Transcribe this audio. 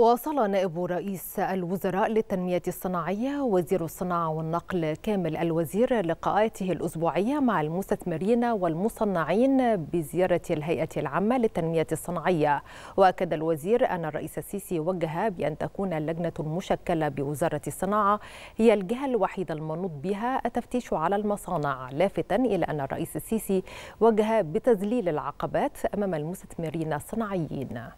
وصل نائب رئيس الوزراء للتنمية الصناعية وزير الصناعة والنقل كامل الوزير لقاءاته الأسبوعية مع المستثمرين والمصنعين بزيارة الهيئة العامة للتنمية الصناعية وأكد الوزير أن الرئيس السيسي وجه بأن تكون اللجنة المشكلة بوزارة الصناعة هي الجهة الوحيدة المنوط بها التفتيش على المصانع لافتا إلى أن الرئيس السيسي وجه بتذليل العقبات أمام المستثمرين الصناعيين